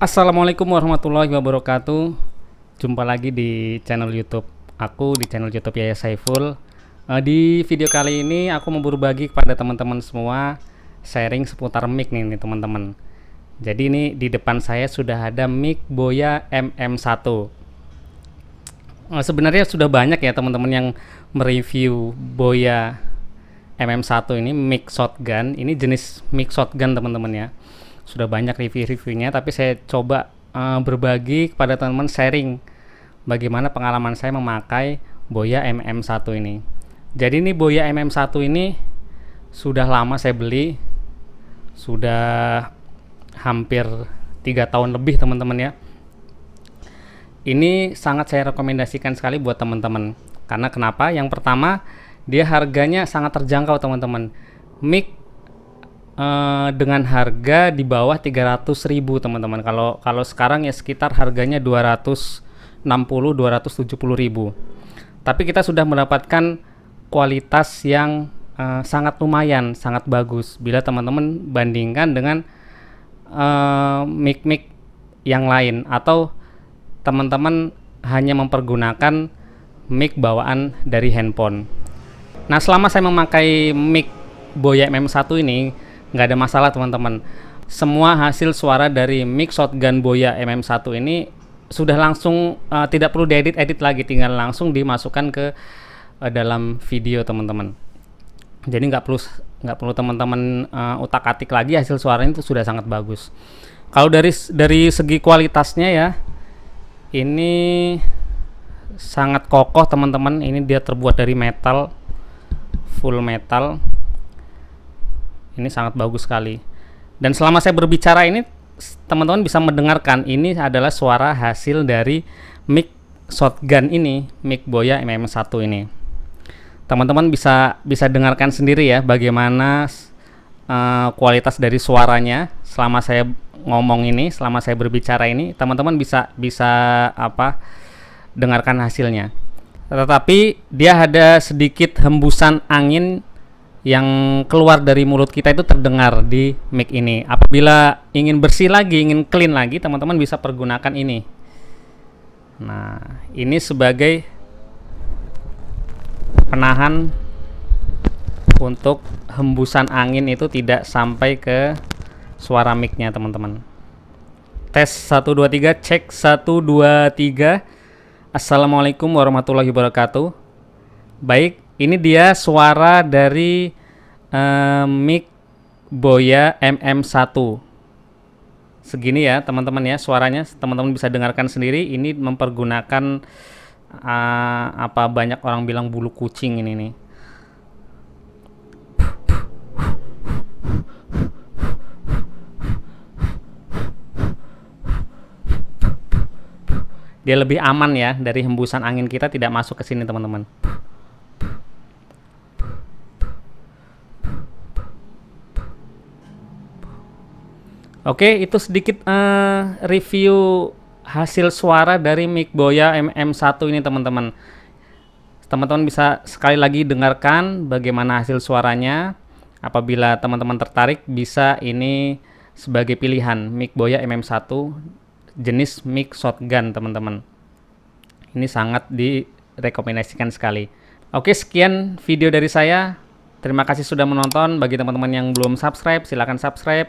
Assalamualaikum warahmatullahi wabarakatuh. Jumpa lagi di channel YouTube aku di channel YouTube Yaya Saiful. Eh, di video kali ini aku mau berbagi kepada teman-teman semua sharing seputar mic nih, nih teman-teman. Jadi ini di depan saya sudah ada mic Boya MM1. Eh, sebenarnya sudah banyak ya teman-teman yang mereview Boya MM1 ini mic shotgun. Ini jenis mic shotgun teman-teman ya sudah banyak review-reviewnya tapi saya coba uh, berbagi kepada teman-teman sharing bagaimana pengalaman saya memakai Boya MM1 ini. Jadi ini Boya MM1 ini sudah lama saya beli. Sudah hampir tiga tahun lebih teman-teman ya. Ini sangat saya rekomendasikan sekali buat teman-teman. Karena kenapa? Yang pertama, dia harganya sangat terjangkau teman-teman. Mic Eh, dengan harga di bawah 300 ribu teman-teman. Kalau kalau sekarang ya sekitar harganya 260 270 ribu. Tapi kita sudah mendapatkan kualitas yang uh, sangat lumayan, sangat bagus bila teman-teman bandingkan dengan uh, mic-mic yang lain atau teman-teman hanya mempergunakan mic bawaan dari handphone. Nah, selama saya memakai mic Boya MM1 ini, nggak ada masalah teman-teman semua hasil suara dari mix shotgun boya mm1 ini sudah langsung uh, tidak perlu diedit edit lagi tinggal langsung dimasukkan ke uh, dalam video teman-teman jadi nggak perlu nggak perlu teman-teman uh, eh, utak atik lagi hasil suara ini itu sudah sangat bagus kalau dari dari segi kualitasnya ya ini sangat kokoh teman-teman ini dia terbuat dari metal full metal ini sangat bagus sekali. Dan selama saya berbicara ini teman-teman bisa mendengarkan ini adalah suara hasil dari mic shotgun ini, mic Boya MM1 ini. Teman-teman bisa bisa dengarkan sendiri ya bagaimana uh, kualitas dari suaranya selama saya ngomong ini, selama saya berbicara ini, teman-teman bisa bisa apa dengarkan hasilnya. Tetapi dia ada sedikit hembusan angin yang keluar dari mulut kita itu terdengar di mic ini. Apabila ingin bersih lagi, ingin clean lagi, teman-teman bisa pergunakan ini. Nah, ini sebagai penahan untuk hembusan angin itu tidak sampai ke suara micnya teman-teman. Tes 1 2 3 cek 1 2 3. Assalamualaikum warahmatullahi wabarakatuh. Baik, ini dia suara dari uh, mic Boya MM1. Segini ya teman-teman ya suaranya teman-teman bisa dengarkan sendiri ini mempergunakan uh, apa banyak orang bilang bulu kucing ini nih. Dia lebih aman ya dari hembusan angin kita tidak masuk ke sini teman-teman. Oke, itu sedikit uh, review hasil suara dari mic Boya MM1 ini teman-teman. Teman-teman bisa sekali lagi dengarkan bagaimana hasil suaranya. Apabila teman-teman tertarik bisa ini sebagai pilihan mic Boya MM1 jenis mic shotgun teman-teman. Ini sangat direkomendasikan sekali. Oke, sekian video dari saya. Terima kasih sudah menonton. Bagi teman-teman yang belum subscribe, silahkan subscribe